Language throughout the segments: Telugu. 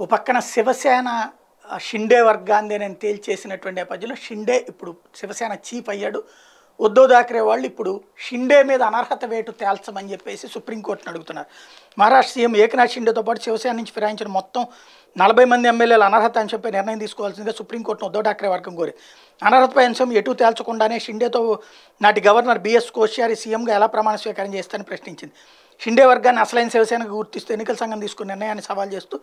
ఓ పక్కన శివసేన షిండే వర్గాన్ని నేను తేల్చేసినటువంటి నేపథ్యంలో షిండే ఇప్పుడు శివసేన చీఫ్ అయ్యాడు ఉద్దవ్ థాకరే వాళ్ళు ఇప్పుడు షిండే మీద అనర్హత వేటు తేల్చమని చెప్పేసి సుప్రీంకోర్టును అడుగుతున్నారు మహారాష్ట్ర సీఎం ఏకనాథ్ షిండేతో పాటు శివసేన నుంచి ఫిరాయించిన మొత్తం నలభై మంది ఎమ్మెల్యేలు అనర్హత అని చెప్పి నిర్ణయం తీసుకోవాల్సిందిగా సుప్రీంకోర్టును ఉద్దవ్ ఠాక్రే వర్గం కోరి అనర్హత అంశం ఎటు తేల్చకుండానే షిండేతో నాటి గవర్నర్ బిఎస్ కోశ్యారి సీఎంగా ఎలా ప్రమాణ స్వీకారం చేస్తారని ప్రశ్నించింది షిండే వర్గాన్ని అసలైన శివసేనకు గుర్తిస్తూ ఎన్నికల సంఘం తీసుకున్న నిర్ణయాన్ని సవాల్ చేస్తూ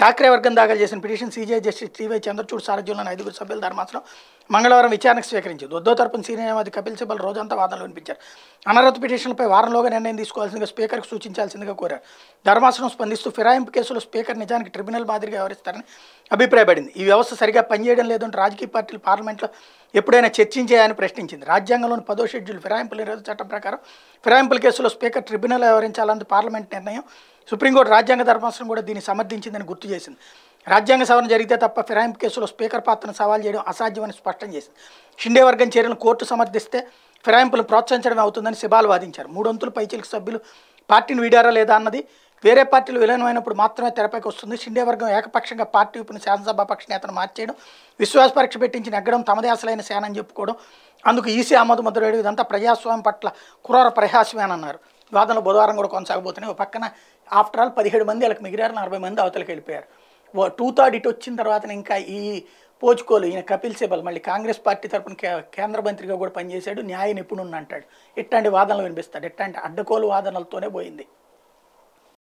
ఠాక్రే వర్గం దాఖలు చేసిన petition CJ justice TY Chandrachud సారథ్యంలోని ఐదుగురు సభ్యుల ధర్మాసనం మంగళవారం విచారణకు స్వీకరించింది ఉద్దవ తరపున సీనియర్ న్యాయవాది కపిల్ సిబల్ రోజంతా వాదనలు వినిపించారు అనర్హత పిటిషన్పై వారంలోగా నిర్ణయం తీసుకోవాల్సిందిగా స్పీకర్కు సూచించాల్సిందిగా కోరారు ధర్మాసనం స్పందిస్తూ ఫిరాయింపు కేసులో స్పీకర్ నిజానికి ట్రిబ్యునల్ మాదిరిగా వ్యవహరిస్తారని అభిప్రాయపడింది ఈ వ్యవస్థ సరిగా పనిచేయడం లేదంటే రాజకీయ పార్టీలు పార్లమెంట్లో ఎప్పుడైనా చర్చించాయని ప్రశ్నించింది రాజ్యాంగంలోని పదో షెడ్యూల్ ఫిరాయింపుల నిరోధ చట్టం ప్రకారం ఫిరాయింపుల కేసులో స్పీకర్ ట్రిబ్యునల్ వ్యవహరించాలన్నది పార్లమెంట్ నిర్ణయం సుప్రీంకోర్టు రాజ్యాంగ ధర్మాసనం కూడా దీన్ని సమర్థించిందని గుర్తు చేసింది రాజ్యాంగ సవరణ జరిగితే తప్ప ఫిరాయింపు కేసులో స్పీకర్ పాత్రను సవాల్ చేయడం అసాధ్యమని స్పష్టం చేసింది షిండే వర్గం చర్యలను కోర్టు సమర్థిస్తే ఫిరాయింపులను ప్రోత్సహించడమే అవుతుందని శిబాలు వాదించారు మూడొంతులు పైచిలకు సభ్యులు పార్టీని వీడారా లేదా అన్నది వేరే పార్టీలు విలీనమైనప్పుడు మాత్రమే తెరపైకి వస్తుంది షిండే వర్గం ఏకపక్షంగా పార్టీ ఊపిన శాసనసభ పక్ష నేతను మార్చేయడం విశ్వాస పరీక్ష పెట్టించి నెగ్గడం తమదే అసలైన అని చెప్పుకోవడం అందుకు ఈసీ ముద్ర వేయడం ఇదంతా ప్రజాస్వామ్యం పట్ల క్రూర పరిహాస్యమే అని అన్నారు వాదనలు బుధవారం కూడా కొనసాగబోతున్నాయి ఒక పక్కన ఆఫ్టర్ ఆల్ పదిహేడు మంది వాళ్ళకి మిగిలారు నలభై మంది అవతలకి వెళ్ళిపోయారు టూ థర్డ్ ఇటు వచ్చిన తర్వాత ఇంకా ఈ పోచుకోలు ఈయన కపిల్ సిబల్ మళ్ళీ కాంగ్రెస్ పార్టీ తరఫున కేంద్ర మంత్రిగా కూడా పనిచేశాడు న్యాయ నిపుణుడు అంటాడు ఇట్లాంటి వాదనలు వినిపిస్తాడు ఇట్లాంటి అడ్డకోలు వాదనలతోనే పోయింది